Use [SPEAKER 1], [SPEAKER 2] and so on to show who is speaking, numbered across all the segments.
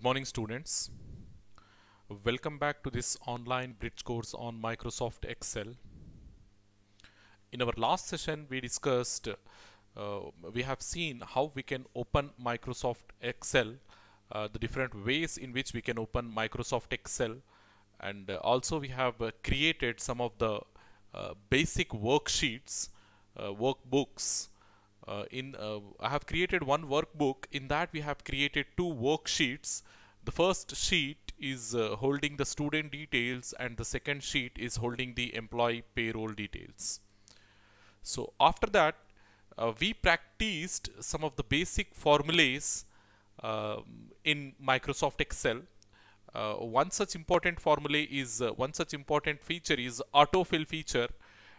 [SPEAKER 1] Good morning students. Welcome back to this online bridge course on Microsoft Excel. In our last session we discussed, uh, we have seen how we can open Microsoft Excel, uh, the different ways in which we can open Microsoft Excel and uh, also we have uh, created some of the uh, basic worksheets, uh, workbooks uh, in uh, I have created one workbook in that we have created two worksheets the first sheet is uh, holding the student details and the second sheet is holding the employee payroll details so after that uh, we practiced some of the basic formulas uh, in Microsoft Excel. Uh, one such important formula is one such important feature is autofill feature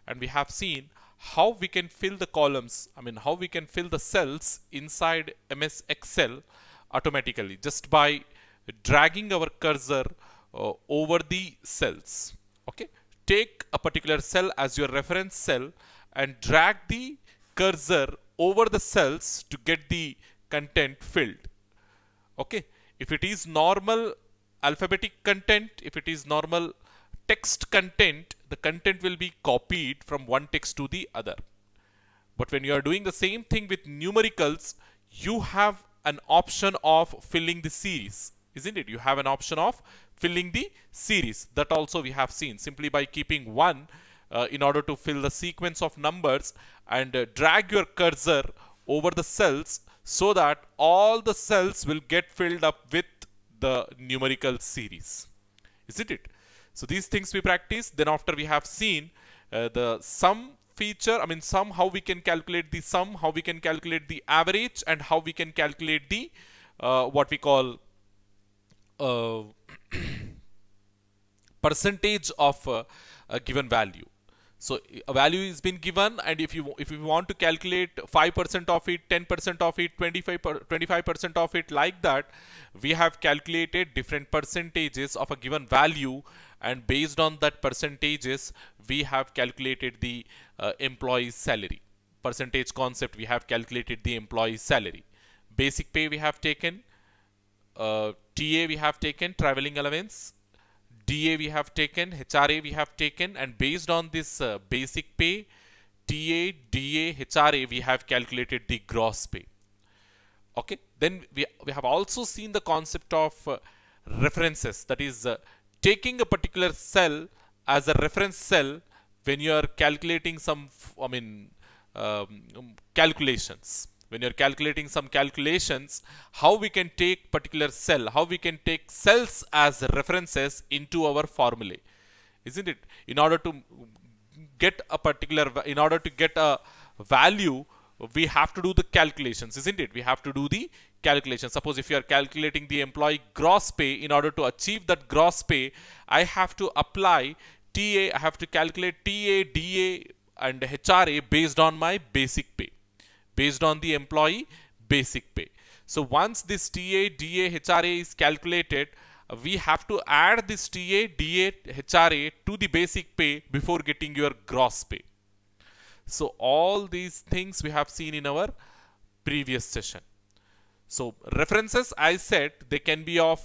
[SPEAKER 1] and we have seen how we can fill the columns, I mean, how we can fill the cells inside MS Excel automatically just by dragging our cursor uh, over the cells. Okay, take a particular cell as your reference cell and drag the cursor over the cells to get the content filled. Okay, if it is normal alphabetic content, if it is normal text content, the content will be copied from one text to the other. But when you are doing the same thing with numericals, you have an option of filling the series, isn't it? You have an option of filling the series. That also we have seen simply by keeping one uh, in order to fill the sequence of numbers and uh, drag your cursor over the cells so that all the cells will get filled up with the numerical series. Isn't it? So these things we practice. Then after we have seen uh, the sum feature, I mean sum, how we can calculate the sum, how we can calculate the average and how we can calculate the uh, what we call uh, percentage of uh, a given value. So a value is been given and if you if you want to calculate 5% of it, 10% of it, 25% of it like that, we have calculated different percentages of a given value and based on that percentages, we have calculated the uh, employee's salary. Percentage concept, we have calculated the employee's salary. Basic pay we have taken, uh, TA we have taken, traveling allowance, DA we have taken, HRA we have taken and based on this uh, basic pay, TA, DA, HRA we have calculated the gross pay. Okay, then we, we have also seen the concept of uh, references that is uh, taking a particular cell as a reference cell when you are calculating some, I mean, um, calculations when you're calculating some calculations, how we can take particular cell, how we can take cells as references into our formulae, isn't it? In order to get a particular, in order to get a value, we have to do the calculations, isn't it? We have to do the calculations. Suppose if you are calculating the employee gross pay, in order to achieve that gross pay, I have to apply TA, I have to calculate TA, DA and HRA based on my basic pay based on the employee basic pay. So once this TA, DA, HRA is calculated, we have to add this TA, DA, HRA to the basic pay before getting your gross pay. So all these things we have seen in our previous session. So references, I said they can be of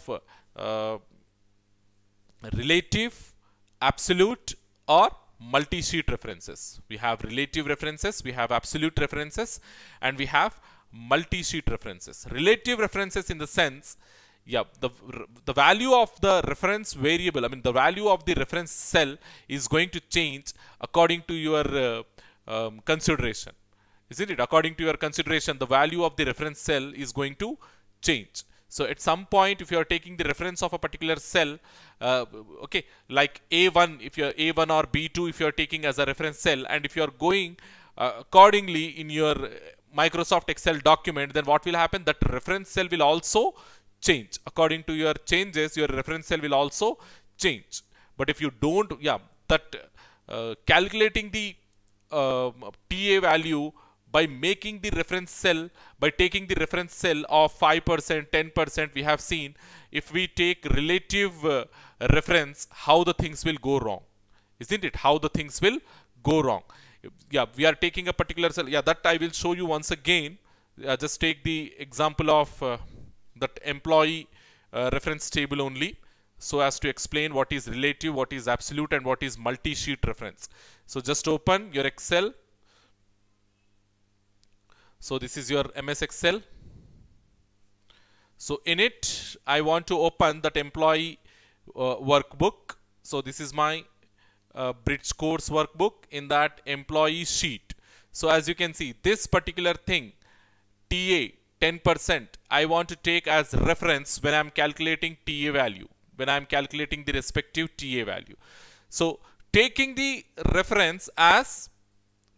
[SPEAKER 1] uh, relative, absolute or multi-sheet references. We have relative references, we have absolute references, and we have multi-sheet references. Relative references in the sense, yeah, the, the value of the reference variable, I mean the value of the reference cell is going to change according to your uh, um, consideration. Isn't it? According to your consideration, the value of the reference cell is going to change. So at some point, if you are taking the reference of a particular cell, uh, okay, like A1, if you're A1 or B2, if you're taking as a reference cell, and if you're going uh, accordingly in your Microsoft Excel document, then what will happen? That reference cell will also change. According to your changes, your reference cell will also change. But if you don't, yeah, that uh, calculating the TA uh, value by making the reference cell, by taking the reference cell of 5%, 10%, we have seen if we take relative uh, reference, how the things will go wrong. Isn't it? How the things will go wrong. Yeah, we are taking a particular cell. Yeah, that I will show you once again. Uh, just take the example of uh, that employee uh, reference table only so as to explain what is relative, what is absolute and what is multi-sheet reference. So just open your Excel so this is your MS Excel. So in it, I want to open that employee uh, workbook. So this is my uh, bridge course workbook in that employee sheet. So as you can see, this particular thing, TA 10%, I want to take as reference when I'm calculating TA value, when I'm calculating the respective TA value. So taking the reference as,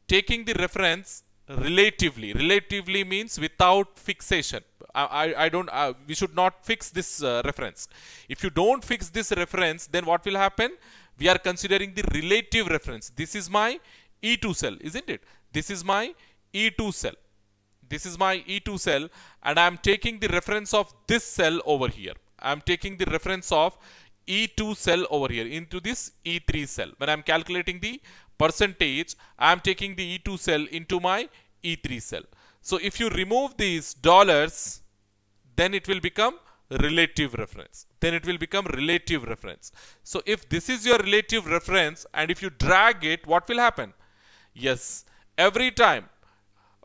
[SPEAKER 1] taking the reference relatively relatively means without fixation i i, I don't uh, we should not fix this uh, reference if you don't fix this reference then what will happen we are considering the relative reference this is my e2 cell isn't it this is my e2 cell this is my e2 cell and i am taking the reference of this cell over here i am taking the reference of e2 cell over here into this e3 cell when i am calculating the percentage I am taking the E2 cell into my E3 cell. So if you remove these dollars then it will become relative reference then it will become relative reference. So if this is your relative reference and if you drag it what will happen? Yes every time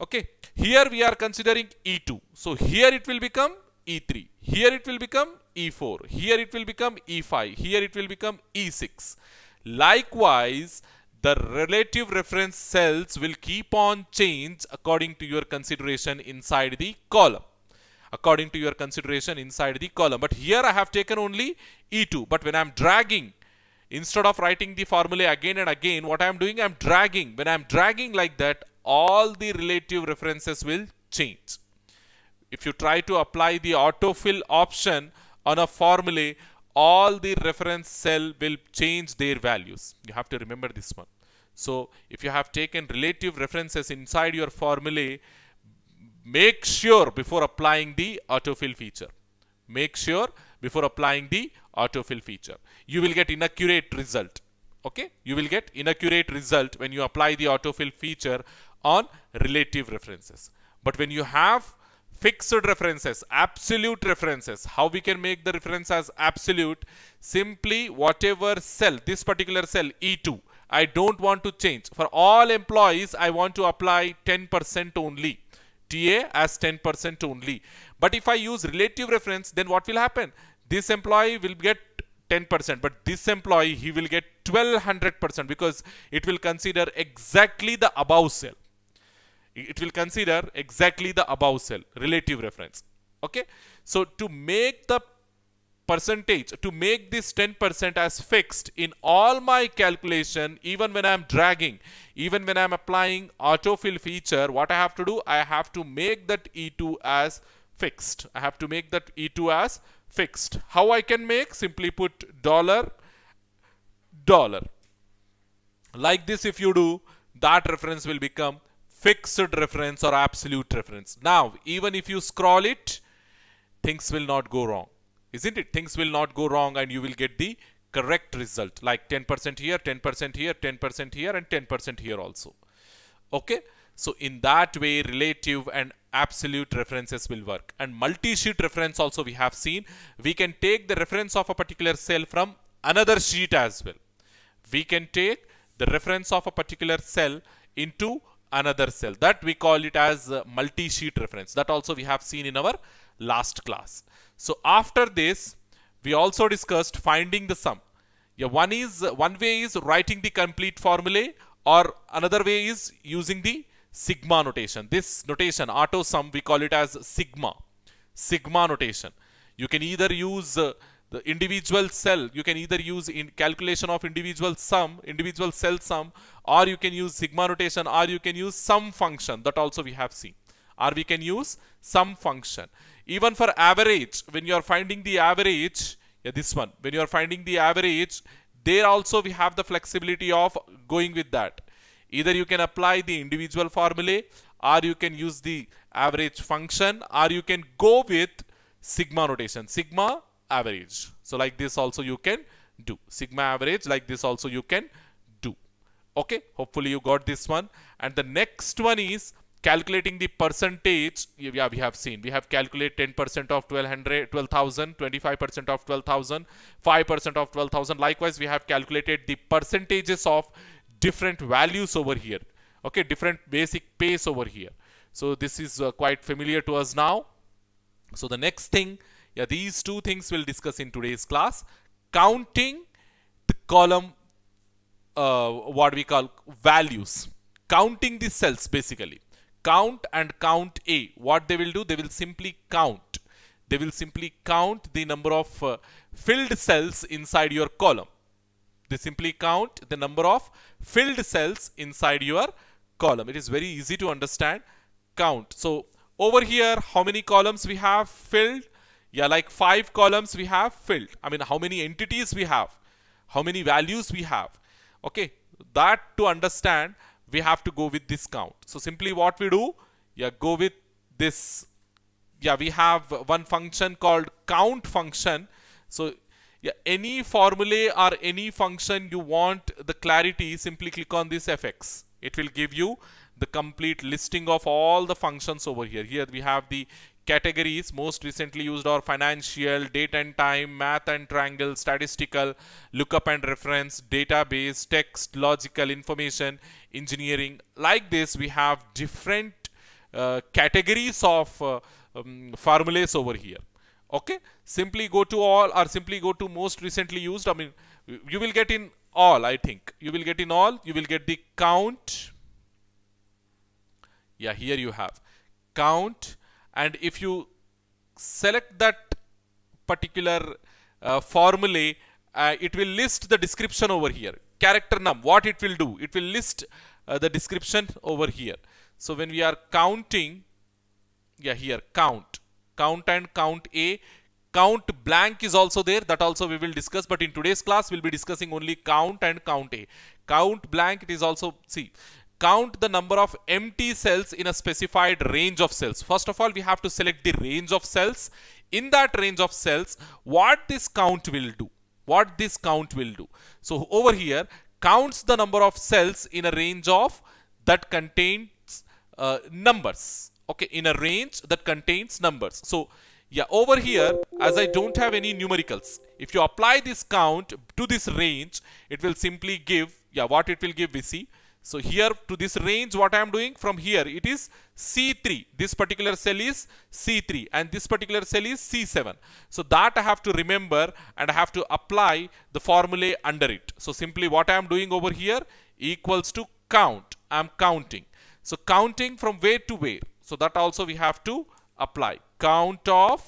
[SPEAKER 1] okay here we are considering E2 so here it will become E3 here it will become E4 here it will become E5 here it will become E6 likewise the relative reference cells will keep on change according to your consideration inside the column according to your consideration inside the column but here I have taken only E2 but when I'm dragging instead of writing the formula again and again what I'm doing I'm dragging when I'm dragging like that all the relative references will change if you try to apply the autofill option on a formula all the reference cell will change their values. You have to remember this one. So if you have taken relative references inside your formulae, make sure before applying the autofill feature. Make sure before applying the autofill feature. You will get inaccurate result. Okay, you will get inaccurate result when you apply the autofill feature on relative references. But when you have fixed references, absolute references. How we can make the reference as absolute? Simply whatever cell, this particular cell E2, I don't want to change. For all employees, I want to apply 10% only. TA as 10% only. But if I use relative reference, then what will happen? This employee will get 10% but this employee he will get 1200% because it will consider exactly the above cell it will consider exactly the above cell relative reference okay so to make the percentage to make this 10% as fixed in all my calculation even when I'm dragging even when I'm applying autofill feature what I have to do I have to make that E2 as fixed I have to make that E2 as fixed how I can make simply put dollar dollar like this if you do that reference will become fixed reference or absolute reference. Now, even if you scroll it, things will not go wrong. Isn't it? Things will not go wrong and you will get the correct result like 10% here, 10% here, 10% here and 10% here also. Okay. So in that way, relative and absolute references will work. And multi-sheet reference also we have seen. We can take the reference of a particular cell from another sheet as well. We can take the reference of a particular cell into another cell that we call it as multi-sheet reference that also we have seen in our last class. So after this we also discussed finding the sum. Yeah, one is one way is writing the complete formulae or another way is using the sigma notation. This notation auto sum we call it as sigma sigma notation. You can either use uh, the individual cell you can either use in calculation of individual sum individual cell sum or you can use sigma notation or you can use sum function that also we have seen or we can use sum function even for average when you are finding the average yeah, this one when you are finding the average there also we have the flexibility of going with that either you can apply the individual formulae or you can use the average function or you can go with sigma notation sigma average. So like this also you can do. Sigma average like this also you can do. Okay. Hopefully you got this one. And the next one is calculating the percentage. Yeah, we have seen. We have calculate 10% of 1200, 12,000, 25% of 12,000, 5% of 12,000. Likewise, we have calculated the percentages of different values over here. Okay. Different basic pace over here. So this is uh, quite familiar to us now. So the next thing yeah these two things we'll discuss in today's class counting the column uh, what we call values counting the cells basically count and count a what they will do they will simply count they will simply count the number of uh, filled cells inside your column they simply count the number of filled cells inside your column it is very easy to understand count so over here how many columns we have filled yeah like five columns we have filled i mean how many entities we have how many values we have okay that to understand we have to go with this count so simply what we do yeah go with this yeah we have one function called count function so yeah any formulae or any function you want the clarity simply click on this fx it will give you the complete listing of all the functions over here here we have the categories most recently used are financial, date and time, math and triangle, statistical, lookup and reference, database, text, logical, information, engineering. Like this, we have different uh, categories of uh, um, formulas over here. Okay, simply go to all or simply go to most recently used. I mean, you will get in all, I think. You will get in all, you will get the count. Yeah, here you have count and if you select that particular uh, formulae uh, it will list the description over here character num what it will do it will list uh, the description over here so when we are counting yeah here count count and count a count blank is also there that also we will discuss but in today's class we'll be discussing only count and count a count blank it is also see count the number of empty cells in a specified range of cells. First of all, we have to select the range of cells. In that range of cells, what this count will do? What this count will do? So over here, counts the number of cells in a range of that contains uh, numbers. Okay, in a range that contains numbers. So yeah, over here, as I don't have any numericals, if you apply this count to this range, it will simply give, yeah, what it will give, we see, so here to this range what I am doing from here it is C3 this particular cell is C3 and this particular cell is C7 so that I have to remember and I have to apply the formulae under it so simply what I am doing over here equals to count I am counting so counting from where to where so that also we have to apply count of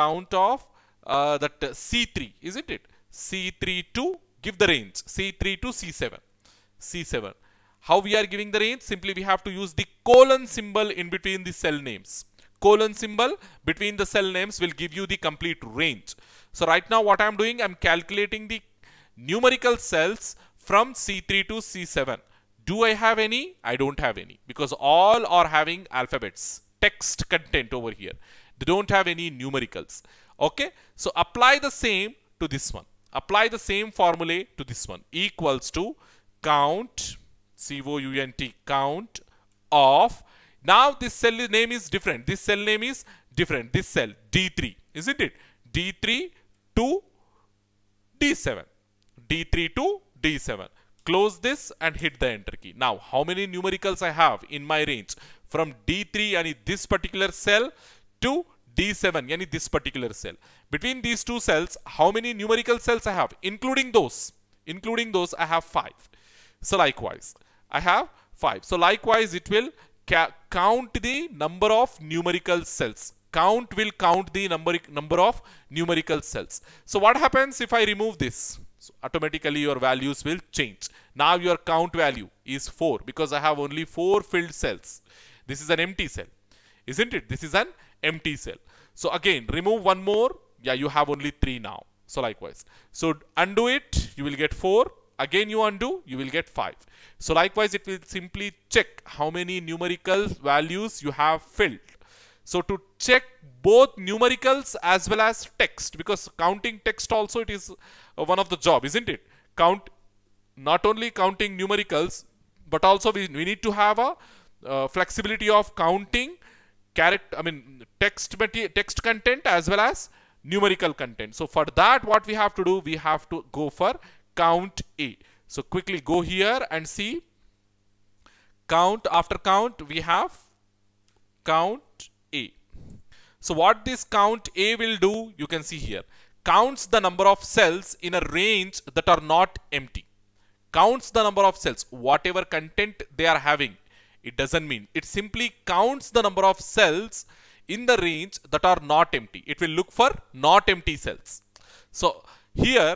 [SPEAKER 1] count of uh, that C3 isn't it C3 to give the range C3 to C7 C7 how we are giving the range? Simply we have to use the colon symbol in between the cell names. Colon symbol between the cell names will give you the complete range. So right now what I'm doing, I'm calculating the numerical cells from C3 to C7. Do I have any? I don't have any because all are having alphabets, text content over here. They don't have any numericals. Okay, so apply the same to this one. Apply the same formulae to this one equals to count C-O-U-N-T, count of. Now this cell name is different. This cell name is different. This cell, D3, isn't it? D3 to D7. D3 to D7. Close this and hit the enter key. Now, how many numericals I have in my range? From D3, and this particular cell, to D7, yani this particular cell. Between these two cells, how many numerical cells I have? Including those. Including those, I have 5. So likewise. I have 5. So likewise, it will count the number of numerical cells. Count will count the number, number of numerical cells. So what happens if I remove this? So automatically your values will change. Now your count value is 4 because I have only 4 filled cells. This is an empty cell, isn't it? This is an empty cell. So again, remove one more. Yeah, you have only 3 now. So likewise. So undo it, you will get 4 again you undo you will get 5 so likewise it will simply check how many numerical values you have filled so to check both numericals as well as text because counting text also it is uh, one of the job isn't it count not only counting numericals but also we, we need to have a uh, flexibility of counting character i mean text text content as well as numerical content so for that what we have to do we have to go for count A. So quickly go here and see count after count we have count A. So what this count A will do you can see here counts the number of cells in a range that are not empty counts the number of cells whatever content they are having it doesn't mean it simply counts the number of cells in the range that are not empty it will look for not empty cells so here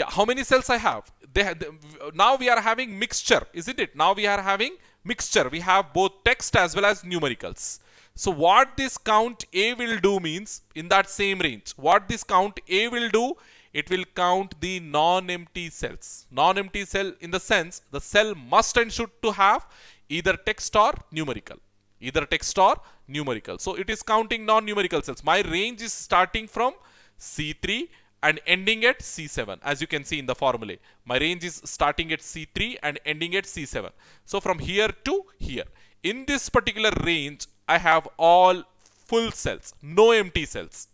[SPEAKER 1] yeah how many cells i have they, they now we are having mixture isn't it now we are having mixture we have both text as well as numericals so what this count a will do means in that same range what this count a will do it will count the non-empty cells non-empty cell in the sense the cell must and should to have either text or numerical either text or numerical so it is counting non-numerical cells my range is starting from c3 and ending at C7 as you can see in the formulae. My range is starting at C3 and ending at C7. So from here to here. In this particular range, I have all full cells, no empty cells.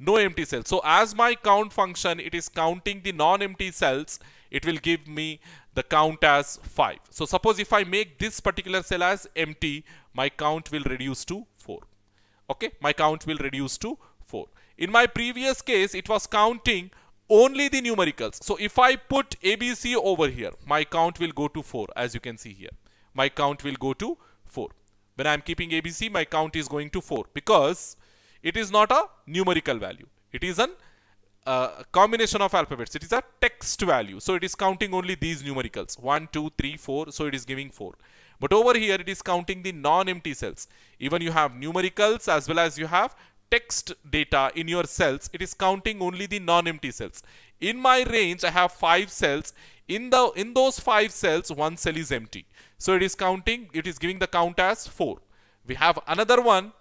[SPEAKER 1] No empty cells. So as my count function, it is counting the non-empty cells. It will give me the count as 5. So suppose if I make this particular cell as empty, my count will reduce to 4. Okay, my count will reduce to 4. In my previous case, it was counting only the numericals. So if I put ABC over here, my count will go to 4 as you can see here. My count will go to 4. When I'm keeping ABC, my count is going to 4 because it is not a numerical value. It is a uh, combination of alphabets. It is a text value. So it is counting only these numericals. 1, 2, 3, 4. So it is giving 4. But over here, it is counting the non-empty cells. Even you have numericals as well as you have text data in your cells, it is counting only the non-empty cells. In my range, I have five cells. In, the, in those five cells, one cell is empty. So it is counting, it is giving the count as four. We have another one.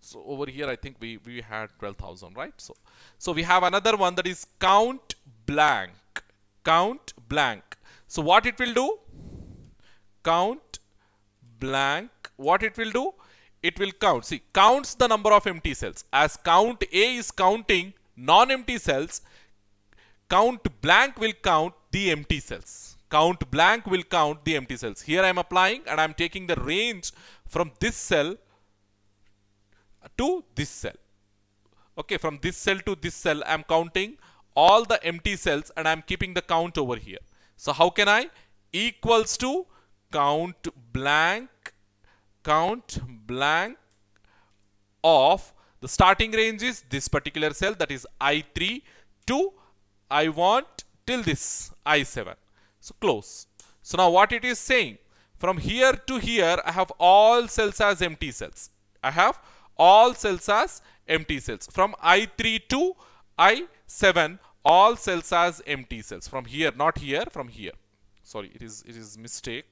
[SPEAKER 1] So over here, I think we, we had 12,000, right? So, so we have another one that is count blank, count blank. So what it will do? Count blank. What it will do? it will count. See, counts the number of empty cells. As count A is counting non-empty cells, count blank will count the empty cells. Count blank will count the empty cells. Here I am applying and I am taking the range from this cell to this cell. Okay, from this cell to this cell, I am counting all the empty cells and I am keeping the count over here. So how can I? Equals to count blank count blank of the starting range is this particular cell that is I3 to I want till this I7. So close. So now what it is saying from here to here I have all cells as empty cells. I have all cells as empty cells from I3 to I7 all cells as empty cells from here not here from here sorry it is it is mistake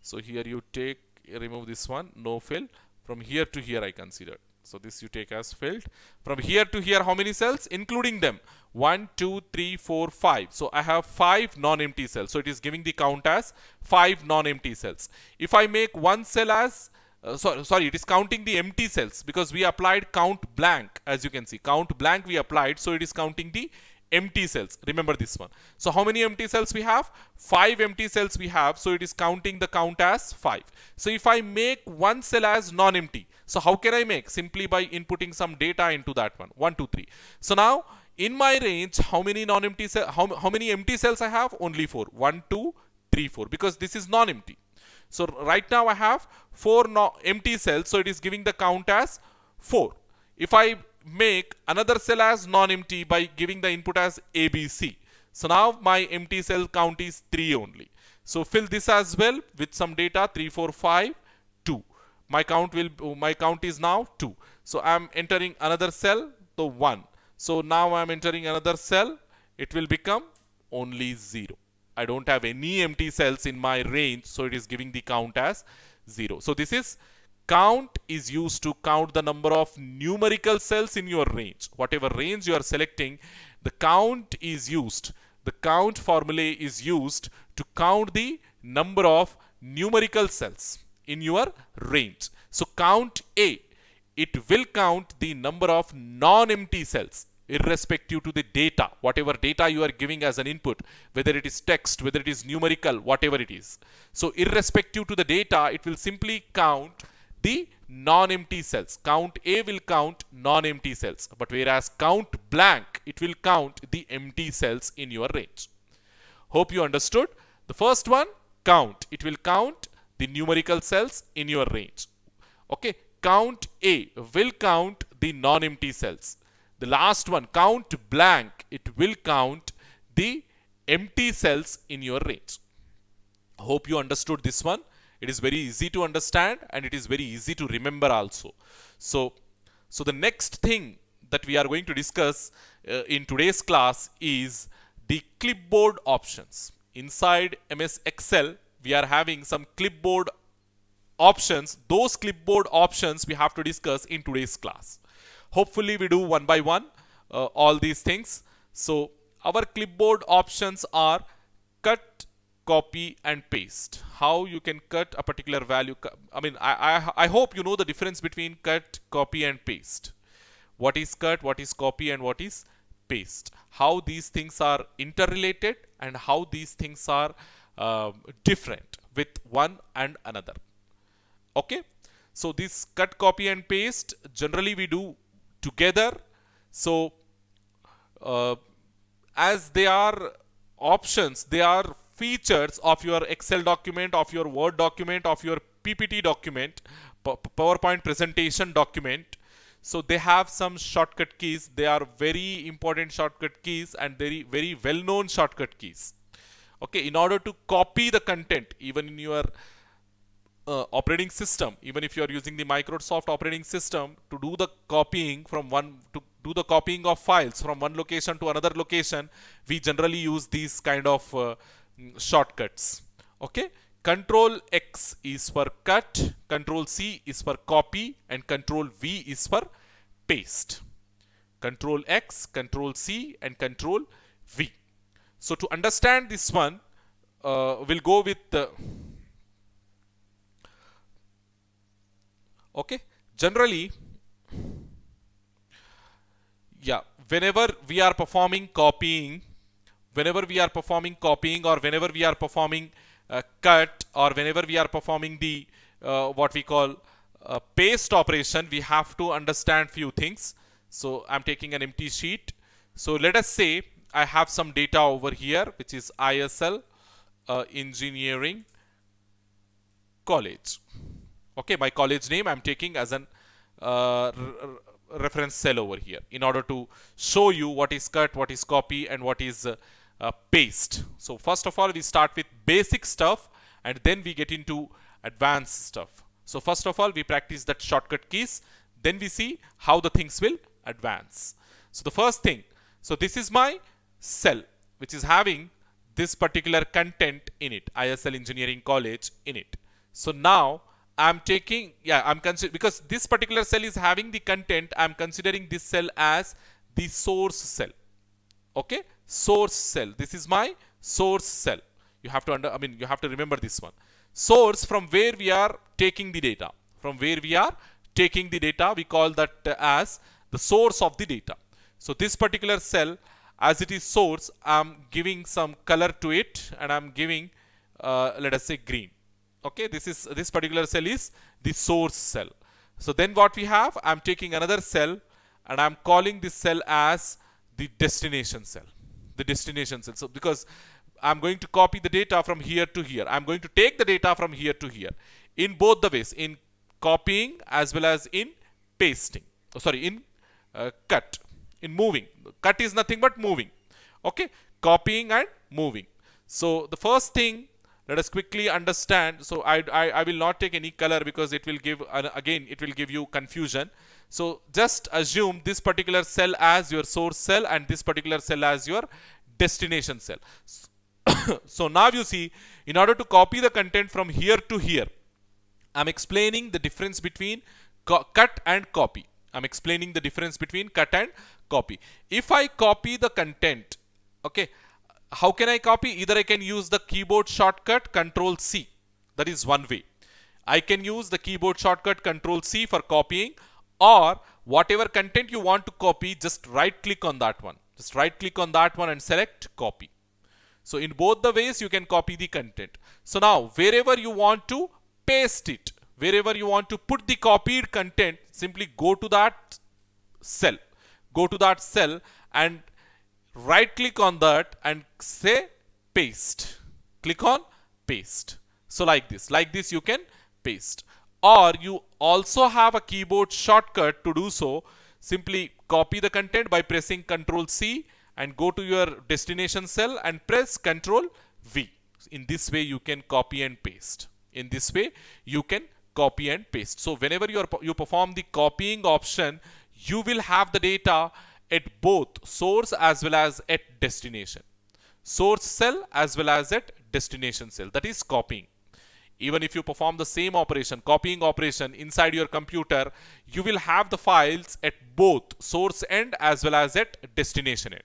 [SPEAKER 1] so here you take remove this one no fill from here to here I considered so this you take as filled from here to here how many cells including them 1 2 3 4 5 so I have 5 non-empty cells so it is giving the count as 5 non-empty cells if I make one cell as uh, sorry, sorry, it is counting the empty cells because we applied count blank as you can see count blank we applied so it is counting the empty cells. Remember this one. So how many empty cells we have? 5 empty cells we have. So it is counting the count as 5. So if I make one cell as non-empty. So how can I make? Simply by inputting some data into that one. 1, 2, 3. So now in my range, how many non-empty cell, how, how many empty cells I have? Only 4. 1, 2, 3, 4. Because this is non-empty. So right now I have 4 no empty cells. So it is giving the count as 4. If I make another cell as non-empty by giving the input as ABC. So now my empty cell count is 3 only. So fill this as well with some data 3, 4, 5, 2. My count will my count is now 2. So I'm entering another cell, the 1. So now I'm entering another cell, it will become only 0. I don't have any empty cells in my range, so it is giving the count as 0. So this is count is used to count the number of numerical cells in your range. Whatever range you are selecting, the count is used. The count formulae is used to count the number of numerical cells in your range. So count A, it will count the number of non-empty cells irrespective to the data, whatever data you are giving as an input, whether it is text, whether it is numerical, whatever it is. So irrespective to the data, it will simply count the non-empty cells. Count A will count non-empty cells, but whereas count blank, it will count the empty cells in your range. Hope you understood. The first one, count. It will count the numerical cells in your range. Okay, count A will count the non-empty cells. The last one, count blank, it will count the empty cells in your range. Hope you understood this one. It is very easy to understand and it is very easy to remember also. So, so the next thing that we are going to discuss uh, in today's class is the clipboard options. Inside MS Excel, we are having some clipboard options. Those clipboard options we have to discuss in today's class. Hopefully we do one by one uh, all these things. So our clipboard options are cut, copy and paste how you can cut a particular value I mean I, I, I hope you know the difference between cut copy and paste what is cut what is copy and what is paste how these things are interrelated and how these things are uh, different with one and another okay so this cut copy and paste generally we do together so uh, as they are options they are features of your Excel document, of your Word document, of your PPT document, PowerPoint presentation document. So they have some shortcut keys. They are very important shortcut keys and very, very well-known shortcut keys. Okay, in order to copy the content, even in your uh, operating system, even if you are using the Microsoft operating system to do the copying from one, to do the copying of files from one location to another location, we generally use these kind of uh, Mm, shortcuts okay control X is for cut control C is for copy and control V is for paste control X control C and control V so to understand this one uh, we'll go with okay generally yeah whenever we are performing copying whenever we are performing copying or whenever we are performing uh, cut or whenever we are performing the uh, what we call uh, paste operation we have to understand few things so I'm taking an empty sheet so let us say I have some data over here which is ISL uh, engineering college okay my college name I'm taking as an uh, reference cell over here in order to show you what is cut what is copy and what is uh, uh, paste. So first of all, we start with basic stuff and then we get into advanced stuff. So first of all, we practice that shortcut keys. Then we see how the things will advance. So the first thing, so this is my cell, which is having this particular content in it, ISL Engineering College in it. So now I'm taking, yeah, I'm considering, because this particular cell is having the content, I'm considering this cell as the source cell. Okay source cell. This is my source cell. You have to under, I mean, you have to remember this one. Source from where we are taking the data. From where we are taking the data, we call that as the source of the data. So this particular cell, as it is source, I'm giving some color to it and I'm giving, uh, let us say green. Okay, this is this particular cell is the source cell. So then what we have, I'm taking another cell and I'm calling this cell as the destination cell the destination cell. So because I'm going to copy the data from here to here. I'm going to take the data from here to here in both the ways, in copying as well as in pasting. Oh, sorry, in uh, cut, in moving. Cut is nothing but moving. Okay, copying and moving. So the first thing, let us quickly understand. So I, I, I will not take any color because it will give, uh, again, it will give you confusion. So just assume this particular cell as your source cell and this particular cell as your destination cell. so now you see, in order to copy the content from here to here, I'm explaining the difference between cut and copy. I'm explaining the difference between cut and copy. If I copy the content, okay, how can I copy? Either I can use the keyboard shortcut control C. That is one way. I can use the keyboard shortcut control C for copying or whatever content you want to copy just right click on that one just right click on that one and select copy so in both the ways you can copy the content so now wherever you want to paste it wherever you want to put the copied content simply go to that cell go to that cell and right click on that and say paste click on paste so like this like this you can paste or you also have a keyboard shortcut to do so. Simply copy the content by pressing Ctrl C and go to your destination cell and press Ctrl V. In this way you can copy and paste. In this way you can copy and paste. So whenever you, are, you perform the copying option, you will have the data at both source as well as at destination. Source cell as well as at destination cell. That is copying. Even if you perform the same operation, copying operation inside your computer, you will have the files at both source end as well as at destination end.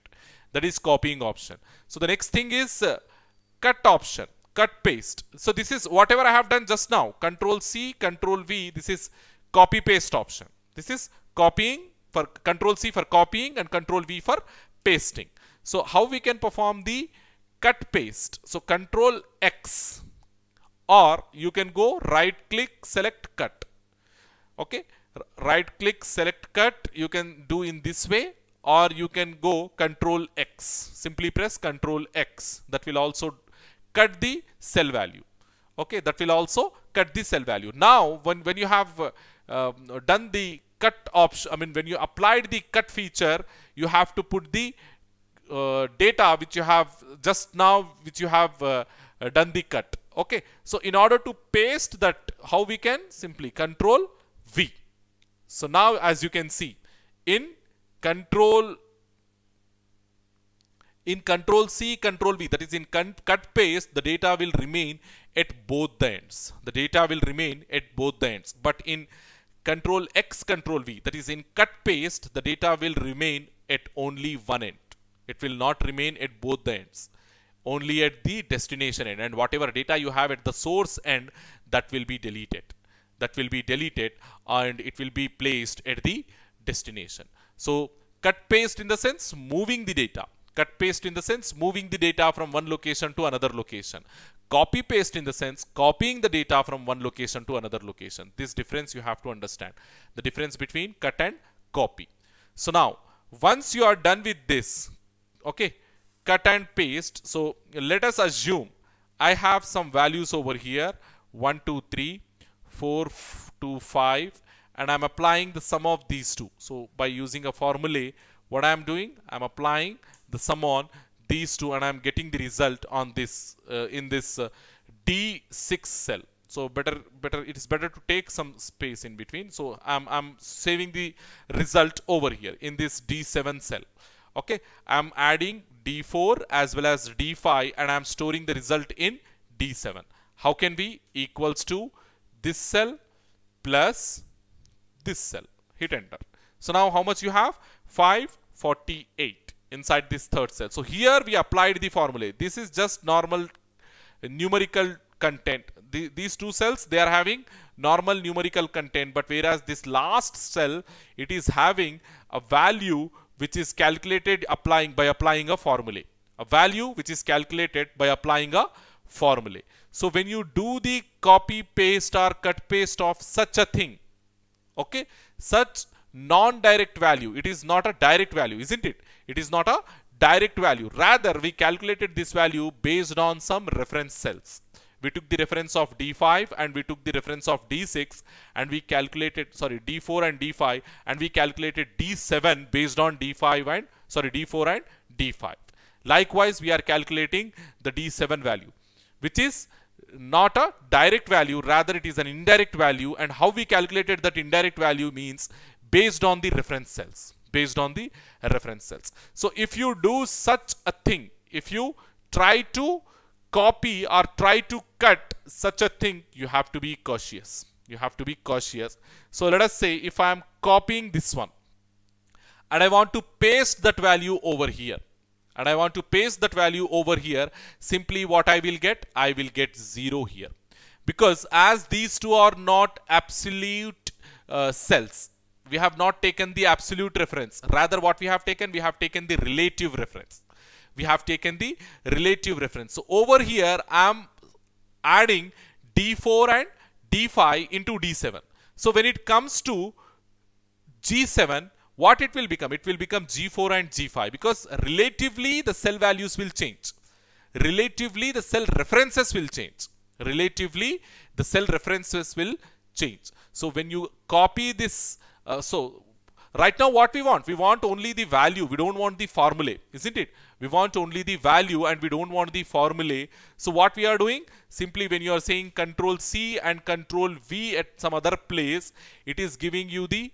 [SPEAKER 1] That is copying option. So the next thing is uh, cut option, cut paste. So this is whatever I have done just now, control C, control V, this is copy paste option. This is copying for control C for copying and control V for pasting. So how we can perform the cut paste. So control X or you can go right click select cut okay right click select cut you can do in this way or you can go control x simply press control x that will also cut the cell value okay that will also cut the cell value now when when you have uh, uh, done the cut option i mean when you applied the cut feature you have to put the uh, data which you have just now which you have uh, uh, done the cut Okay. So in order to paste that, how we can simply control V. So now as you can see in control in control C, control V, that is in cut paste, the data will remain at both the ends. The data will remain at both the ends. But in control X, control V, that is in cut paste, the data will remain at only one end. It will not remain at both the ends only at the destination end and whatever data you have at the source end that will be deleted that will be deleted and it will be placed at the destination so cut paste in the sense moving the data cut paste in the sense moving the data from one location to another location copy paste in the sense copying the data from one location to another location this difference you have to understand the difference between cut and copy so now once you are done with this okay cut and paste. So let us assume I have some values over here 1, 2, 3, 4, 2, 5 and I'm applying the sum of these two. So by using a formulae what I'm doing I'm applying the sum on these two and I'm getting the result on this uh, in this uh, D6 cell. So better better it is better to take some space in between. So I'm, I'm saving the result over here in this D7 cell okay i'm adding D4 as well as D5 and I'm storing the result in D7. How can we equals to this cell plus this cell. Hit enter. So now how much you have? 548 inside this third cell. So here we applied the formula. This is just normal numerical content. The, these two cells, they are having normal numerical content. But whereas this last cell, it is having a value which is calculated applying by applying a formula, A value which is calculated by applying a formula. So when you do the copy paste or cut paste of such a thing, okay, such non-direct value, it is not a direct value, isn't it? It is not a direct value. Rather, we calculated this value based on some reference cells we took the reference of D5 and we took the reference of D6 and we calculated, sorry, D4 and D5 and we calculated D7 based on D5 and, sorry, D4 and D5. Likewise, we are calculating the D7 value, which is not a direct value, rather it is an indirect value and how we calculated that indirect value means based on the reference cells, based on the reference cells. So if you do such a thing, if you try to copy or try to cut such a thing, you have to be cautious. You have to be cautious. So let us say if I am copying this one and I want to paste that value over here and I want to paste that value over here, simply what I will get, I will get 0 here. Because as these two are not absolute uh, cells, we have not taken the absolute reference. Rather what we have taken, we have taken the relative reference we have taken the relative reference. So over here, I'm adding D4 and D5 into D7. So when it comes to G7, what it will become? It will become G4 and G5 because relatively the cell values will change. Relatively the cell references will change. Relatively the cell references will change. So when you copy this, uh, so Right now what we want? We want only the value. We don't want the formulae, isn't it? We want only the value and we don't want the formulae. So what we are doing? Simply when you are saying control C and control V at some other place, it is giving you the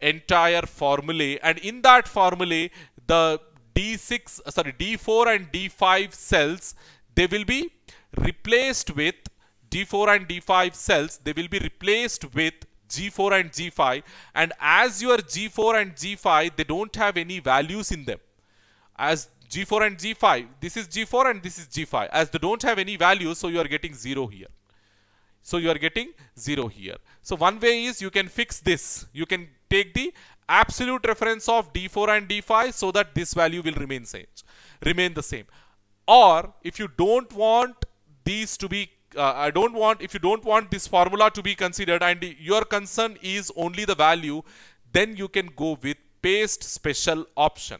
[SPEAKER 1] entire formulae and in that formulae, the D6, sorry, D4 and D5 cells, they will be replaced with D4 and D5 cells, they will be replaced with G4 and G5 and as your G4 and G5 they don't have any values in them as G4 and G5 this is G4 and this is G5 as they don't have any values so you are getting 0 here so you are getting 0 here so one way is you can fix this you can take the absolute reference of D4 and D5 so that this value will remain same remain the same or if you don't want these to be uh, I don't want, if you don't want this formula to be considered and your concern is only the value, then you can go with paste special option.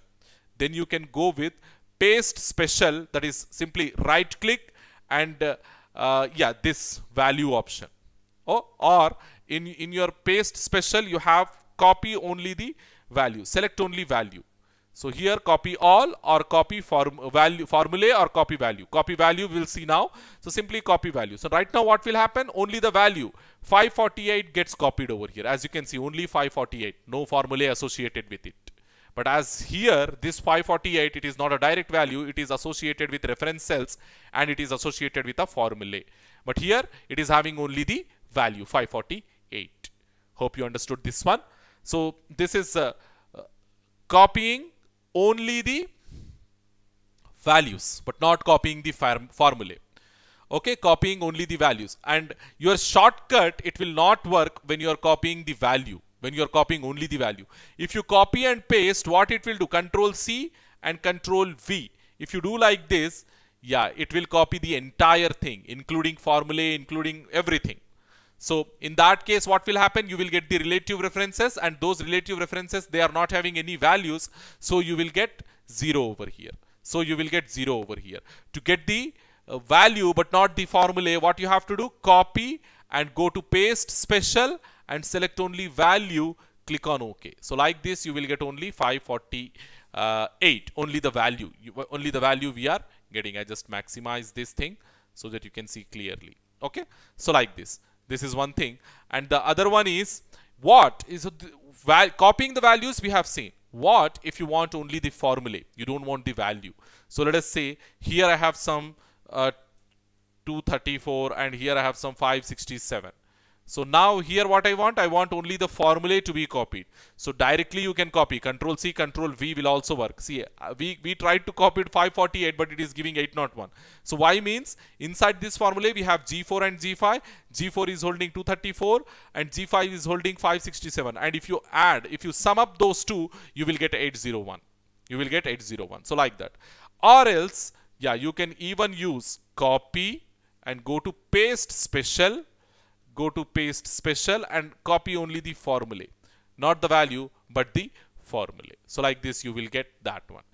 [SPEAKER 1] Then you can go with paste special that is simply right click and uh, uh, yeah, this value option. Oh, or in, in your paste special, you have copy only the value, select only value. So here copy all or copy form value formulae or copy value. Copy value we'll see now. So simply copy value. So right now what will happen? Only the value 548 gets copied over here. As you can see only 548. No formulae associated with it. But as here this 548 it is not a direct value. It is associated with reference cells and it is associated with a formulae. But here it is having only the value 548. Hope you understood this one. So this is uh, uh, copying only the values but not copying the formulae okay copying only the values and your shortcut it will not work when you are copying the value when you are copying only the value if you copy and paste what it will do control C and control V if you do like this yeah it will copy the entire thing including formulae including everything so in that case, what will happen? You will get the relative references and those relative references, they are not having any values. So you will get zero over here. So you will get zero over here. To get the uh, value, but not the formula, what you have to do? Copy and go to paste special and select only value, click on OK. So like this, you will get only 548, only the value, only the value we are getting. I just maximize this thing so that you can see clearly. Okay. So like this. This is one thing. And the other one is what is copying the values we have seen. What if you want only the formulae? You don't want the value. So let us say here I have some uh, 234 and here I have some 567. So now here what I want, I want only the formulae to be copied. So directly you can copy. Control C, Control V will also work. See, uh, we, we tried to copy it 548, but it is giving 801. So Y means inside this formulae we have G4 and G5. G4 is holding 234 and G5 is holding 567. And if you add, if you sum up those two, you will get 801. You will get 801. So like that. Or else, yeah, you can even use copy and go to paste special go to paste special and copy only the formulae not the value but the formulae so like this you will get that one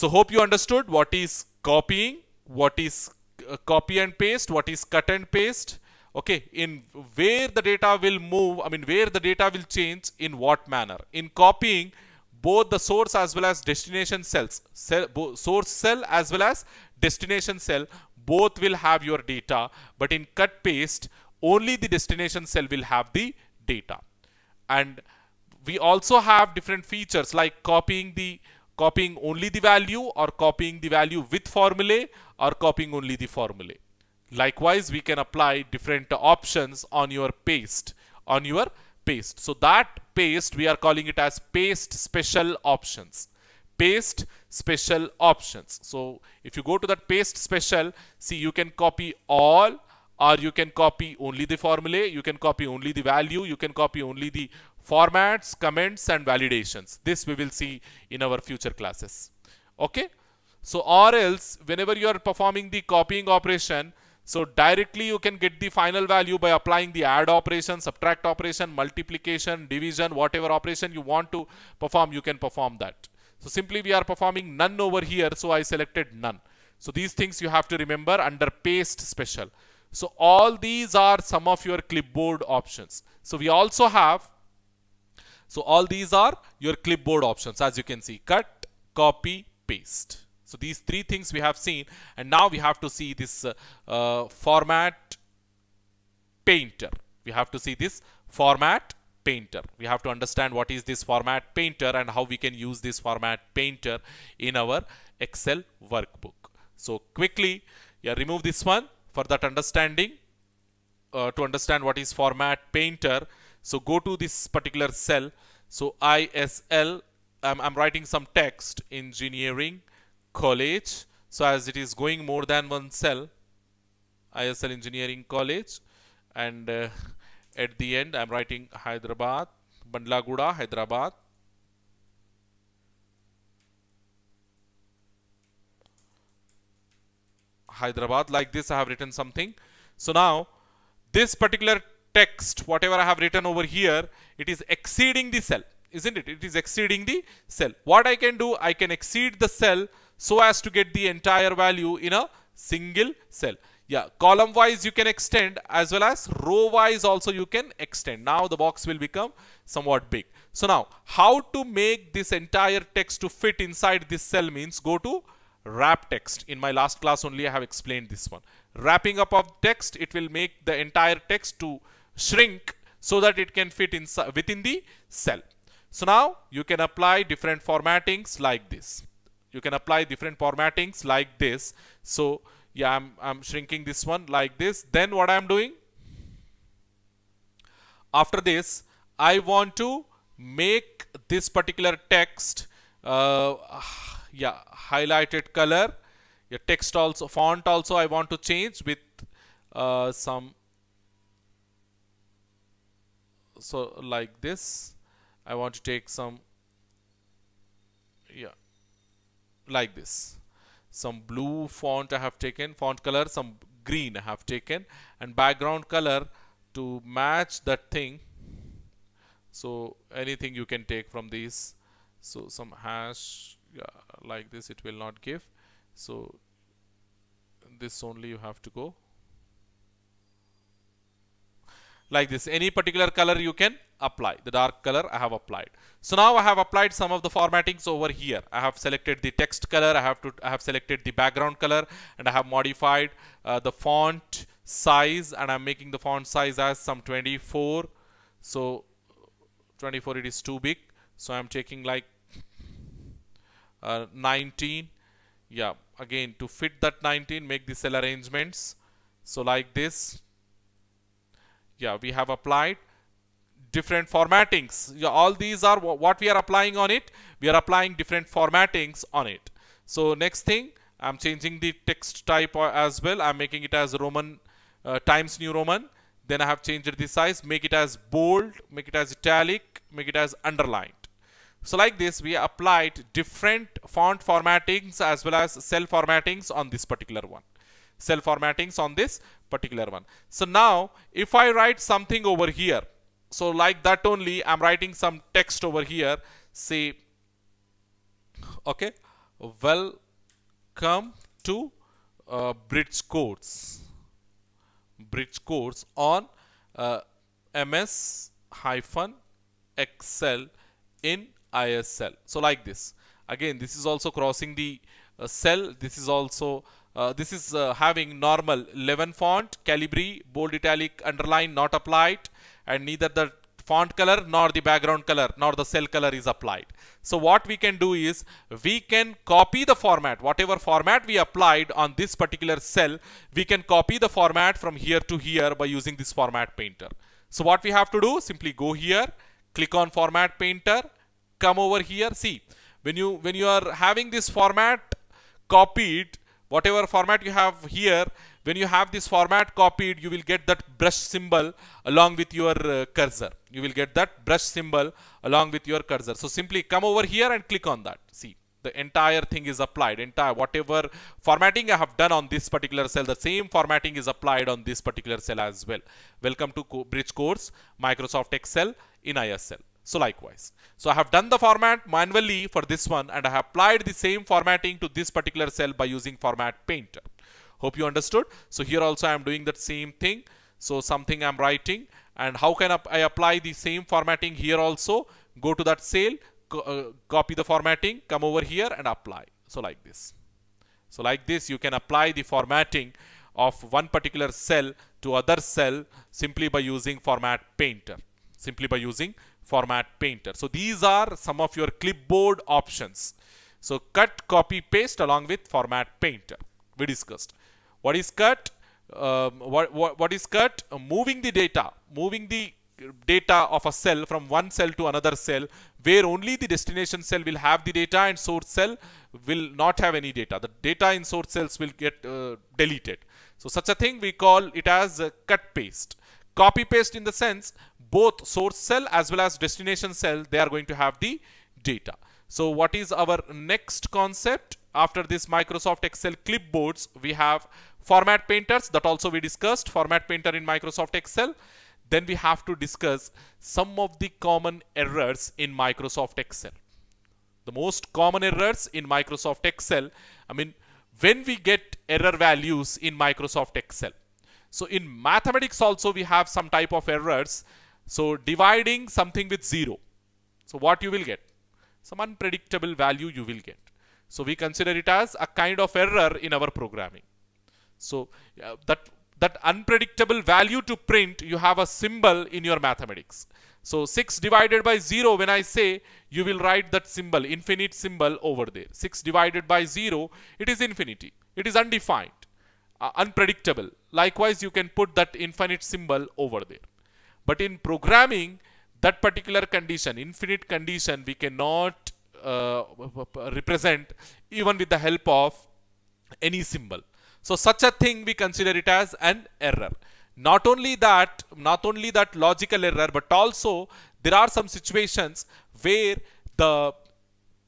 [SPEAKER 1] so hope you understood what is copying what is uh, copy and paste what is cut and paste okay in where the data will move i mean where the data will change in what manner in copying both the source as well as destination cells cell, source cell as well as destination cell both will have your data but in cut paste only the destination cell will have the data. And we also have different features like copying the copying only the value or copying the value with formulae or copying only the formulae. Likewise, we can apply different options on your paste, on your paste. So that paste, we are calling it as paste special options. Paste special options. So if you go to that paste special, see you can copy all or you can copy only the formulae, you can copy only the value, you can copy only the formats, comments and validations. This we will see in our future classes. Okay. So or else whenever you are performing the copying operation, so directly you can get the final value by applying the add operation, subtract operation, multiplication, division, whatever operation you want to perform, you can perform that. So simply we are performing none over here, so I selected none. So these things you have to remember under paste special. So all these are some of your clipboard options. So we also have, so all these are your clipboard options as you can see, cut, copy, paste. So these three things we have seen and now we have to see this uh, uh, format painter. We have to see this format painter. We have to understand what is this format painter and how we can use this format painter in our Excel workbook. So quickly, yeah, remove this one for that understanding uh, to understand what is format painter so go to this particular cell so ISL I'm, I'm writing some text engineering college so as it is going more than one cell ISL engineering college and uh, at the end I'm writing Hyderabad Bandlaguda Hyderabad Hyderabad like this I have written something so now this particular text whatever I have written over here it is exceeding the cell isn't it it is exceeding the cell what I can do I can exceed the cell so as to get the entire value in a single cell yeah column wise you can extend as well as row wise also you can extend now the box will become somewhat big so now how to make this entire text to fit inside this cell means go to wrap text. In my last class only I have explained this one. Wrapping up of text, it will make the entire text to shrink so that it can fit inside within the cell. So now you can apply different formattings like this. You can apply different formattings like this. So yeah, I'm, I'm shrinking this one like this. Then what I'm doing? After this, I want to make this particular text uh, yeah highlighted color your text also font also I want to change with uh, some so like this I want to take some yeah like this some blue font I have taken font color some green I have taken and background color to match that thing so anything you can take from these so some hash uh, like this it will not give so this only you have to go like this any particular color you can apply the dark color I have applied so now I have applied some of the formattings over here I have selected the text color I have to I have selected the background color and I have modified uh, the font size and I'm making the font size as some 24 so 24 it is too big so I'm taking like uh, 19 yeah again to fit that 19 make the cell arrangements so like this yeah we have applied different formattings yeah, all these are what we are applying on it we are applying different formattings on it so next thing I'm changing the text type as well I'm making it as Roman uh, Times New Roman then I have changed the size make it as bold make it as italic make it as underline so like this, we applied different font formattings as well as cell formattings on this particular one. Cell formattings on this particular one. So now, if I write something over here, so like that only, I'm writing some text over here, say, okay, welcome to uh, Bridge Course, Bridge Course on uh, MS hyphen Excel in IS cell. So like this. Again, this is also crossing the uh, cell. This is also uh, this is uh, having normal 11 font, calibri, bold italic, underline not applied and neither the font color nor the background color nor the cell color is applied. So what we can do is we can copy the format whatever format we applied on this particular cell we can copy the format from here to here by using this format painter. So what we have to do simply go here click on format painter come over here see when you when you are having this format copied whatever format you have here when you have this format copied you will get that brush symbol along with your uh, cursor you will get that brush symbol along with your cursor so simply come over here and click on that see the entire thing is applied entire whatever formatting I have done on this particular cell the same formatting is applied on this particular cell as well welcome to co bridge course Microsoft Excel in ISL so likewise. So I have done the format manually for this one and I have applied the same formatting to this particular cell by using format painter. Hope you understood. So here also I am doing that same thing. So something I'm writing and how can I apply the same formatting here also? Go to that cell, co uh, copy the formatting, come over here and apply. So like this. So like this you can apply the formatting of one particular cell to other cell simply by using format painter. Simply by using format painter. So these are some of your clipboard options. So cut, copy, paste along with format painter. We discussed. What is cut? Um, what, what, what is cut? Uh, moving the data, moving the data of a cell from one cell to another cell where only the destination cell will have the data and source cell will not have any data. The data in source cells will get uh, deleted. So such a thing we call it as cut paste copy paste in the sense both source cell as well as destination cell they are going to have the data so what is our next concept after this microsoft excel clipboards we have format painters that also we discussed format painter in microsoft excel then we have to discuss some of the common errors in microsoft excel the most common errors in microsoft excel i mean when we get error values in microsoft excel so in mathematics also we have some type of errors. So dividing something with zero. So what you will get? Some unpredictable value you will get. So we consider it as a kind of error in our programming. So uh, that, that unpredictable value to print, you have a symbol in your mathematics. So 6 divided by 0, when I say, you will write that symbol, infinite symbol over there. 6 divided by 0, it is infinity. It is undefined, uh, unpredictable. Likewise, you can put that infinite symbol over there. But in programming, that particular condition, infinite condition, we cannot uh, represent even with the help of any symbol. So such a thing we consider it as an error. Not only that, not only that logical error, but also there are some situations where the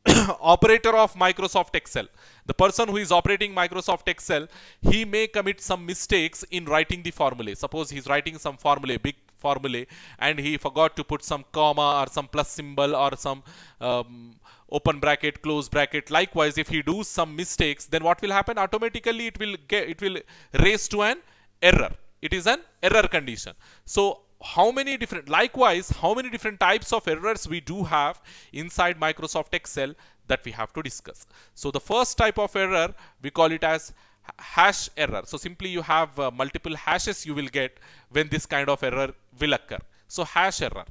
[SPEAKER 1] operator of Microsoft Excel, the person who is operating Microsoft Excel, he may commit some mistakes in writing the formulae. Suppose he's writing some formulae, big formulae, and he forgot to put some comma or some plus symbol or some um, open bracket, close bracket. Likewise, if he do some mistakes, then what will happen? Automatically, it will get, it will raise to an error. It is an error condition. So how many different likewise how many different types of errors we do have inside Microsoft Excel that we have to discuss so the first type of error we call it as hash error so simply you have uh, multiple hashes you will get when this kind of error will occur so hash error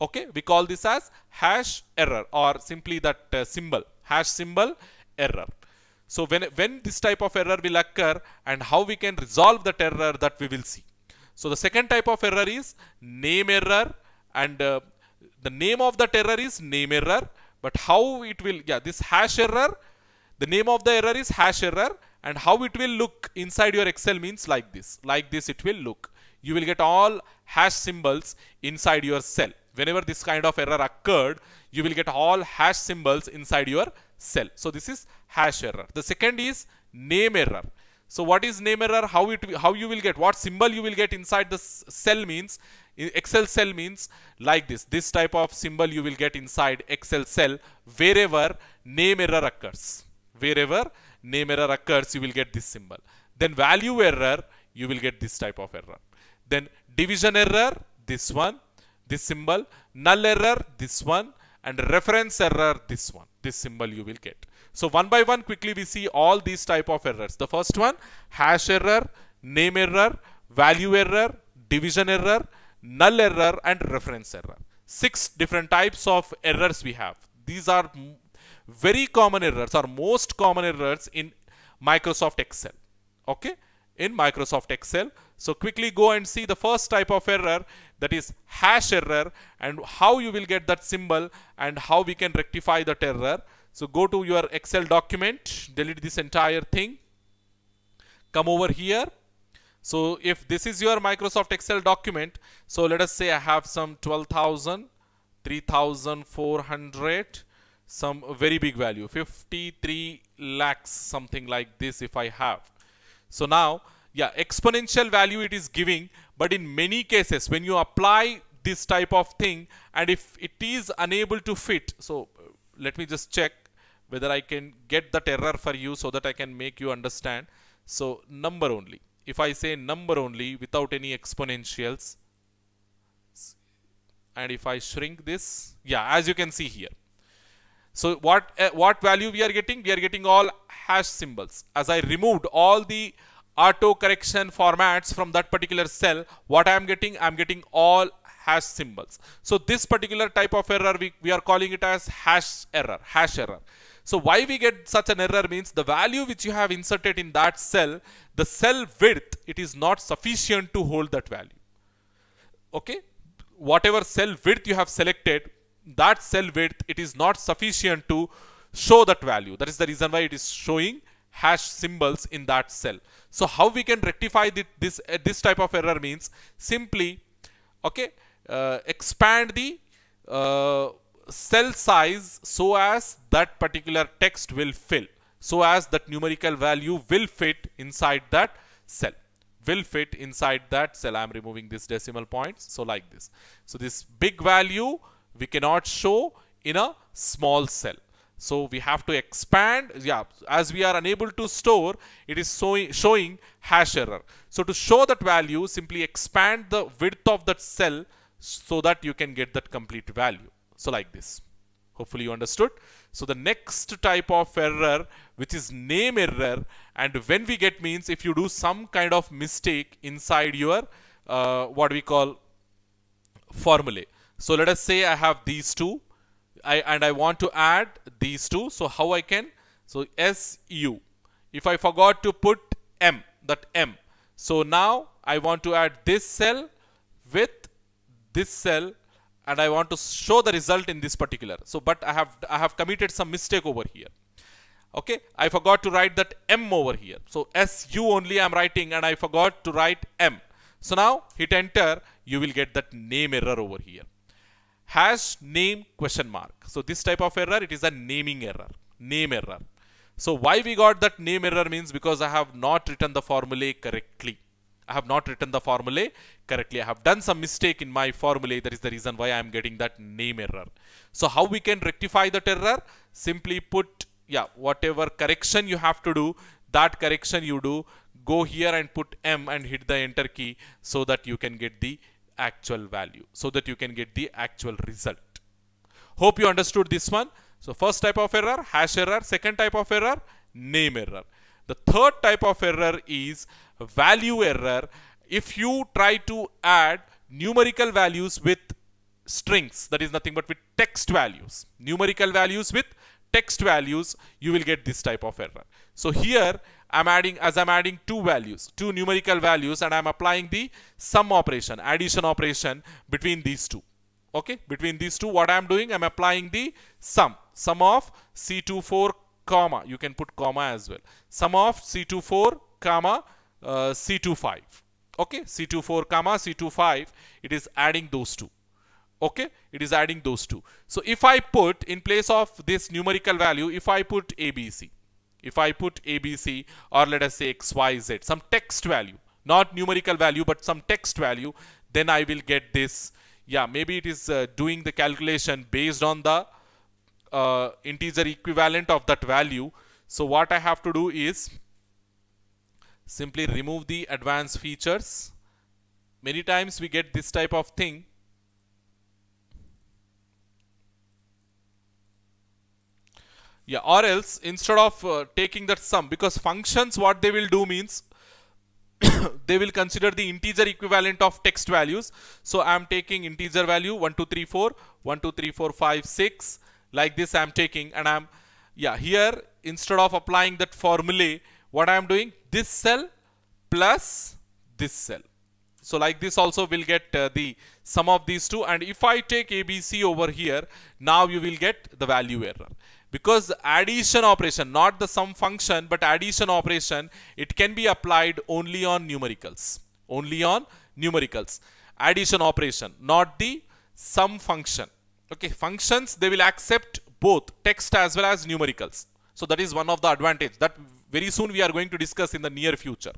[SPEAKER 1] okay we call this as hash error or simply that uh, symbol hash symbol error so when when this type of error will occur and how we can resolve that error that we will see so the second type of error is name error and uh, the name of that error is name error but how it will, yeah, this hash error, the name of the error is hash error and how it will look inside your Excel means like this, like this it will look. You will get all hash symbols inside your cell. Whenever this kind of error occurred, you will get all hash symbols inside your cell. So this is hash error. The second is name error. So what is name error? How it how you will get what symbol you will get inside the cell means Excel cell means like this. This type of symbol you will get inside Excel cell wherever name error occurs. Wherever name error occurs, you will get this symbol. Then value error, you will get this type of error. Then division error, this one, this symbol. Null error, this one. And reference error, this one. This symbol you will get. So one by one quickly we see all these type of errors. The first one hash error, name error, value error, division error, null error and reference error. Six different types of errors we have. These are very common errors or most common errors in Microsoft Excel. Okay, in Microsoft Excel. So quickly go and see the first type of error that is hash error and how you will get that symbol and how we can rectify that error so go to your Excel document, delete this entire thing. Come over here. So if this is your Microsoft Excel document, so let us say I have some 12,000, 3,400, some very big value, 53 lakhs, something like this if I have. So now, yeah, exponential value it is giving, but in many cases, when you apply this type of thing, and if it is unable to fit, so uh, let me just check whether I can get that error for you so that I can make you understand. So number only. If I say number only without any exponentials, and if I shrink this, yeah, as you can see here. So what, uh, what value we are getting? We are getting all hash symbols. As I removed all the auto correction formats from that particular cell, what I am getting? I am getting all hash symbols. So this particular type of error, we, we are calling it as hash error, hash error. So why we get such an error means the value which you have inserted in that cell, the cell width, it is not sufficient to hold that value. Okay, whatever cell width you have selected, that cell width, it is not sufficient to show that value. That is the reason why it is showing hash symbols in that cell. So how we can rectify this, uh, this type of error means simply, okay, uh, expand the uh, cell size so as that particular text will fill so as that numerical value will fit inside that cell will fit inside that cell i'm removing this decimal points so like this so this big value we cannot show in a small cell so we have to expand yeah as we are unable to store it is showing, showing hash error so to show that value simply expand the width of that cell so that you can get that complete value. So like this. Hopefully you understood. So the next type of error, which is name error, and when we get means if you do some kind of mistake inside your uh, what we call formulae. So let us say I have these two, I and I want to add these two. So how I can? So S U. If I forgot to put M, that M. So now I want to add this cell with this cell and I want to show the result in this particular. So, but I have, I have committed some mistake over here. Okay, I forgot to write that M over here. So, SU only I am writing and I forgot to write M. So, now hit enter, you will get that name error over here. Hash name question mark. So, this type of error, it is a naming error, name error. So, why we got that name error means because I have not written the formulae correctly. I have not written the formulae correctly. I have done some mistake in my formulae. That is the reason why I am getting that name error. So how we can rectify that error? Simply put, yeah, whatever correction you have to do, that correction you do, go here and put M and hit the enter key so that you can get the actual value, so that you can get the actual result. Hope you understood this one. So first type of error, hash error. Second type of error, name error. The third type of error is value error if you try to add numerical values with strings that is nothing but with text values numerical values with text values you will get this type of error so here I'm adding as I'm adding two values two numerical values and I'm applying the sum operation addition operation between these two okay between these two what I'm doing I'm applying the sum sum of C24 comma you can put comma as well sum of C24 comma uh, C25 okay C24 comma C25 it is adding those two okay it is adding those two so if I put in place of this numerical value if I put ABC if I put ABC or let us say XYZ some text value not numerical value but some text value then I will get this yeah maybe it is uh, doing the calculation based on the uh, integer equivalent of that value so what I have to do is Simply remove the advanced features. Many times we get this type of thing. Yeah, or else instead of uh, taking that sum, because functions what they will do means they will consider the integer equivalent of text values. So I am taking integer value 1, 2, 3, 4, 1, 2, 3, 4, 5, 6. Like this I am taking and I am, yeah, here instead of applying that formulae, what I am doing this cell plus this cell. So like this also will get uh, the sum of these two and if I take ABC over here now you will get the value error because addition operation not the sum function but addition operation it can be applied only on numericals only on numericals addition operation not the sum function okay functions they will accept both text as well as numericals so that is one of the advantage that very soon we are going to discuss in the near future.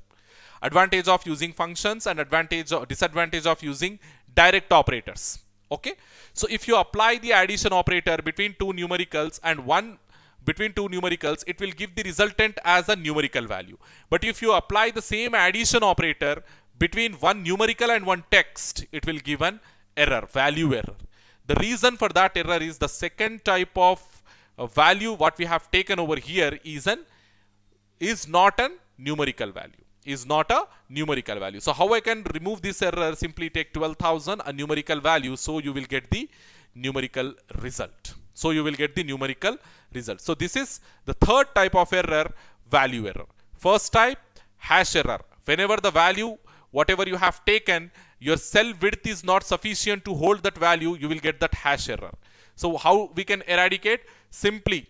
[SPEAKER 1] Advantage of using functions and advantage or disadvantage of using direct operators. Okay. So if you apply the addition operator between two numericals and one between two numericals, it will give the resultant as a numerical value. But if you apply the same addition operator between one numerical and one text, it will give an error, value error. The reason for that error is the second type of uh, value what we have taken over here is an is not a numerical value is not a numerical value. So how I can remove this error? Simply take 12,000, a numerical value, so you will get the numerical result. So you will get the numerical result. So this is the third type of error, value error. First type, hash error. Whenever the value, whatever you have taken, your cell width is not sufficient to hold that value, you will get that hash error. So how we can eradicate? Simply,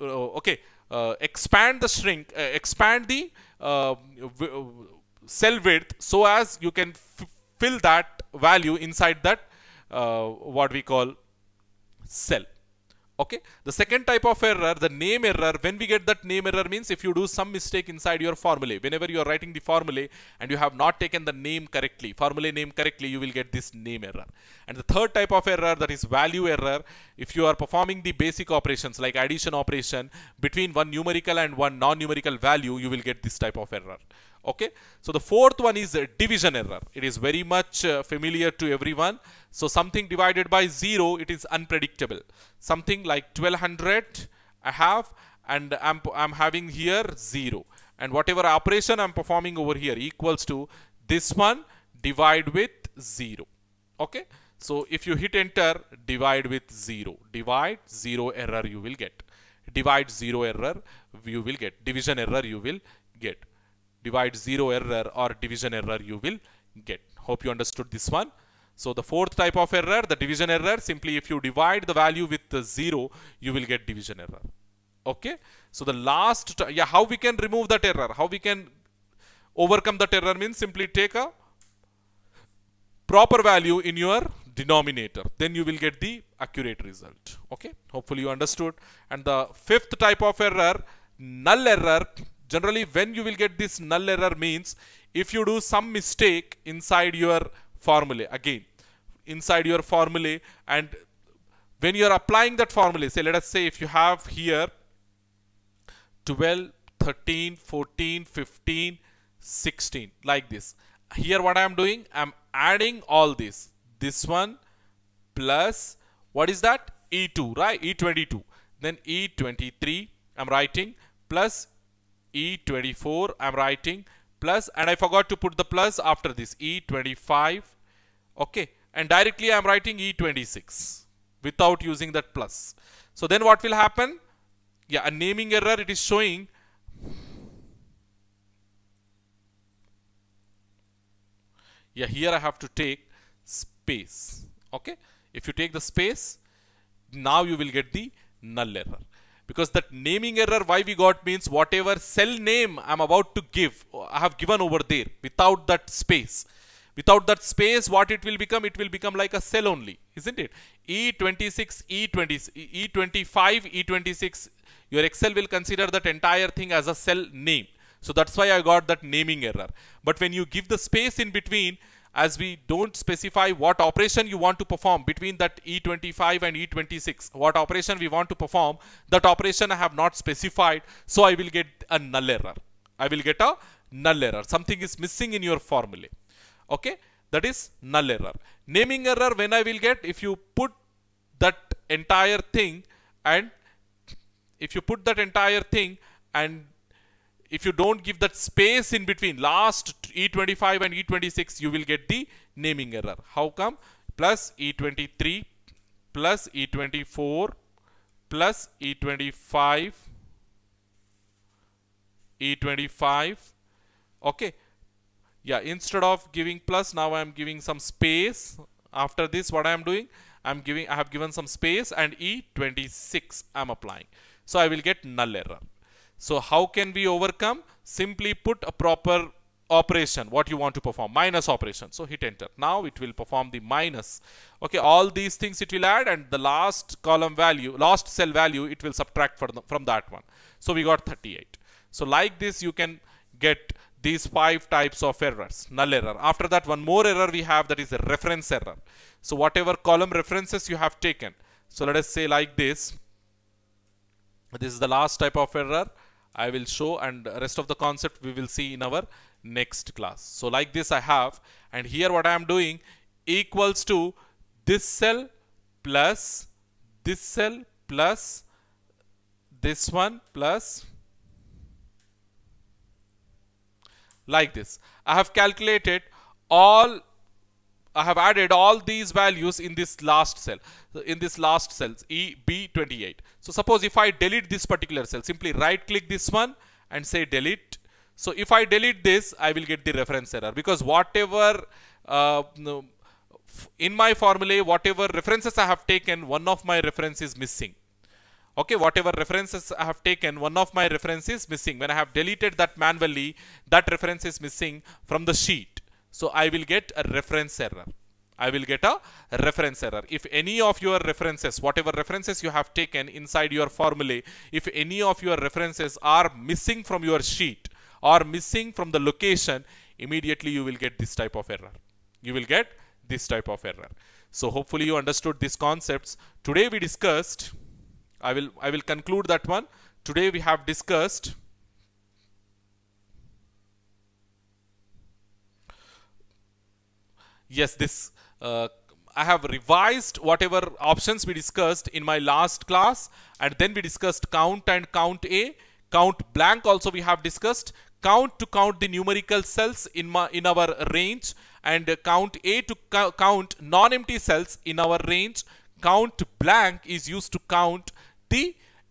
[SPEAKER 1] uh, okay, uh, expand the shrink, uh, expand the uh, cell width so as you can fill that value inside that what we call cell okay the second type of error the name error when we get that name error means if you do some mistake inside your formulae whenever you are writing the formulae and you have not taken the name correctly formulae name correctly you will get this name error and the third type of error that is value error if you are performing the basic operations like addition operation between one numerical and one non-numerical value you will get this type of error okay so the fourth one is a division error it is very much uh, familiar to everyone so something divided by 0 it is unpredictable something like 1200 I have and I'm, I'm having here 0 and whatever operation I'm performing over here equals to this one divide with 0 okay so if you hit enter divide with 0 divide 0 error you will get divide 0 error you will get division error you will get divide zero error or division error you will get. Hope you understood this one. So the fourth type of error, the division error, simply if you divide the value with the zero, you will get division error. Okay. So the last, yeah, how we can remove that error, how we can overcome that error means simply take a proper value in your denominator. Then you will get the accurate result. Okay. Hopefully you understood. And the fifth type of error, null error generally when you will get this null error means if you do some mistake inside your formula again inside your formula and when you are applying that formula say let us say if you have here 12 13 14 15 16 like this here what I am doing I'm adding all this this one plus what is that E2 right E22 then E23 I'm writing plus E24 I'm writing plus and I forgot to put the plus after this E25 okay and directly I'm writing E26 without using that plus so then what will happen yeah a naming error it is showing yeah here I have to take space okay if you take the space now you will get the null error because that naming error why we got means whatever cell name I'm about to give I have given over there without that space without that space what it will become it will become like a cell only isn't it E26 E20 E25 E26 your Excel will consider that entire thing as a cell name so that's why I got that naming error but when you give the space in between as we don't specify what operation you want to perform between that E25 and E26, what operation we want to perform, that operation I have not specified, so I will get a null error. I will get a null error. Something is missing in your formula. Okay, that is null error. Naming error when I will get, if you put that entire thing and if you put that entire thing and if you don't give that space in between last E25 and E26, you will get the naming error. How come? Plus E23 plus E24 plus E25 E25 okay yeah instead of giving plus now I am giving some space after this what I am doing I'm giving I have given some space and E26 I'm applying so I will get null error so how can we overcome? Simply put a proper operation what you want to perform minus operation so hit enter now it will perform the minus okay all these things it will add and the last column value last cell value it will subtract from, the, from that one so we got 38 so like this you can get these five types of errors null error after that one more error we have that is a reference error so whatever column references you have taken so let us say like this this is the last type of error I will show and rest of the concept we will see in our next class. So like this I have and here what I am doing equals to this cell plus this cell plus this one plus like this. I have calculated all I have added all these values in this last cell, in this last cells, EB28. So suppose if I delete this particular cell, simply right click this one and say delete. So if I delete this, I will get the reference error because whatever uh, in my formulae, whatever references I have taken, one of my reference is missing. Okay, whatever references I have taken, one of my reference is missing. When I have deleted that manually, that reference is missing from the sheet. So I will get a reference error. I will get a reference error. If any of your references, whatever references you have taken inside your formulae, if any of your references are missing from your sheet or missing from the location, immediately you will get this type of error. You will get this type of error. So hopefully you understood these concepts. Today we discussed, I will, I will conclude that one. Today we have discussed yes this uh, I have revised whatever options we discussed in my last class and then we discussed count and count A count blank also we have discussed count to count the numerical cells in my in our range and count A to count non-empty cells in our range count blank is used to count the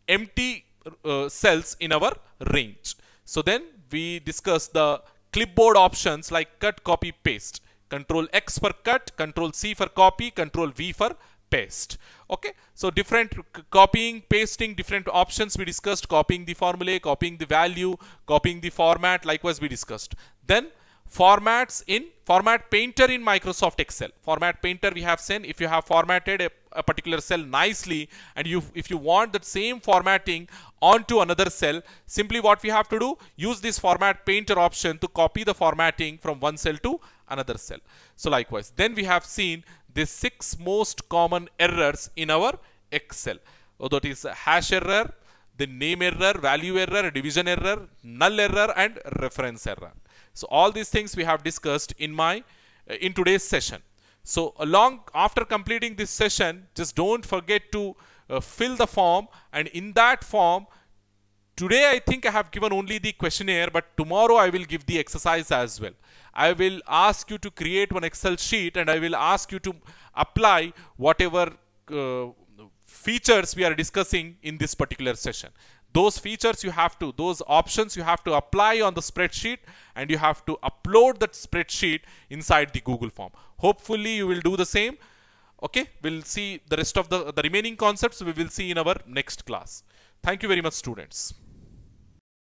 [SPEAKER 1] empty uh, cells in our range so then we discuss the clipboard options like cut copy paste Control X for cut, Control C for copy, Control V for paste. Okay, so different copying, pasting, different options we discussed, copying the formula, copying the value, copying the format, likewise we discussed. Then formats in format painter in Microsoft Excel. Format painter we have seen if you have formatted a, a particular cell nicely and you if you want that same formatting onto another cell, simply what we have to do, use this format painter option to copy the formatting from one cell to another cell. So likewise, then we have seen the six most common errors in our Excel. So that is hash error, the name error, value error, division error, null error and reference error. So all these things we have discussed in my uh, in today's session. So along after completing this session, just don't forget to uh, fill the form and in that form today I think I have given only the questionnaire but tomorrow I will give the exercise as well. I will ask you to create one Excel sheet and I will ask you to apply whatever uh, features we are discussing in this particular session. Those features you have to, those options you have to apply on the spreadsheet and you have to upload that spreadsheet inside the Google form. Hopefully you will do the same. Okay, we'll see the rest of the, the remaining concepts we will see in our next class. Thank you very much students.